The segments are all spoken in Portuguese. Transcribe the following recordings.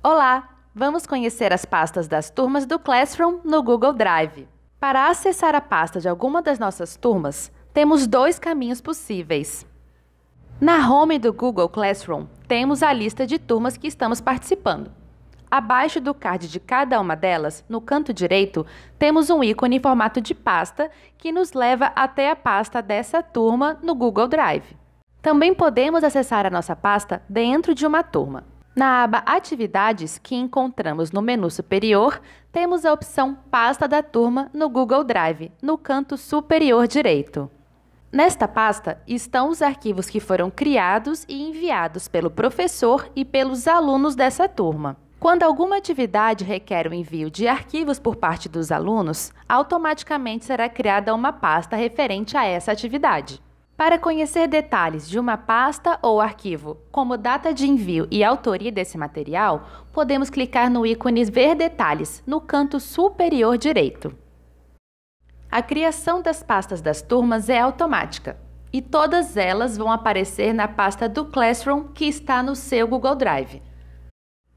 Olá! Vamos conhecer as pastas das turmas do Classroom no Google Drive. Para acessar a pasta de alguma das nossas turmas, temos dois caminhos possíveis. Na home do Google Classroom, temos a lista de turmas que estamos participando. Abaixo do card de cada uma delas, no canto direito, temos um ícone em formato de pasta que nos leva até a pasta dessa turma no Google Drive. Também podemos acessar a nossa pasta dentro de uma turma. Na aba Atividades, que encontramos no menu superior, temos a opção Pasta da Turma no Google Drive, no canto superior direito. Nesta pasta estão os arquivos que foram criados e enviados pelo professor e pelos alunos dessa turma. Quando alguma atividade requer o envio de arquivos por parte dos alunos, automaticamente será criada uma pasta referente a essa atividade. Para conhecer detalhes de uma pasta ou arquivo, como data de envio e autoria desse material, podemos clicar no ícone Ver Detalhes no canto superior direito. A criação das pastas das turmas é automática e todas elas vão aparecer na pasta do Classroom que está no seu Google Drive.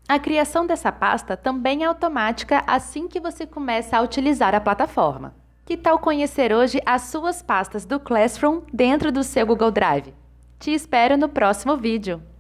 A criação dessa pasta também é automática assim que você começa a utilizar a plataforma. Que tal conhecer hoje as suas pastas do Classroom dentro do seu Google Drive? Te espero no próximo vídeo!